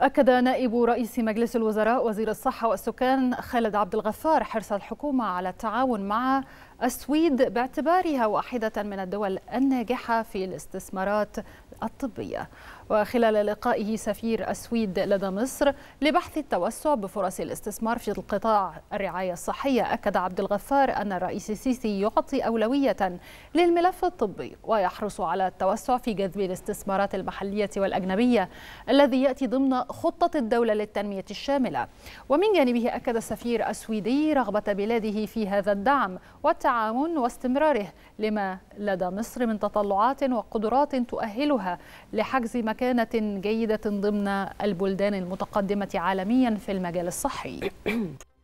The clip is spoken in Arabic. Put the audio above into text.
أكد نائب رئيس مجلس الوزراء وزير الصحة والسكان خالد عبد الغفار حرص الحكومة على التعاون مع السويد باعتبارها واحدة من الدول الناجحة في الاستثمارات الطبية وخلال لقائه سفير السويد لدى مصر لبحث التوسع بفرص الاستثمار في القطاع الرعاية الصحية أكد عبد الغفار أن الرئيس السيسي يعطي أولوية للملف الطبي ويحرص على التوسع في جذب الاستثمارات المحلية والأجنبية الذي يأتي ضمن خطة الدولة للتنمية الشاملة ومن جانبه أكد السفير السويدي رغبة بلاده في هذا الدعم والتعاون واستمراره لما لدى مصر من تطلعات وقدرات تؤهلها لحجز مكانة جيدة ضمن البلدان المتقدمة عالميا في المجال الصحي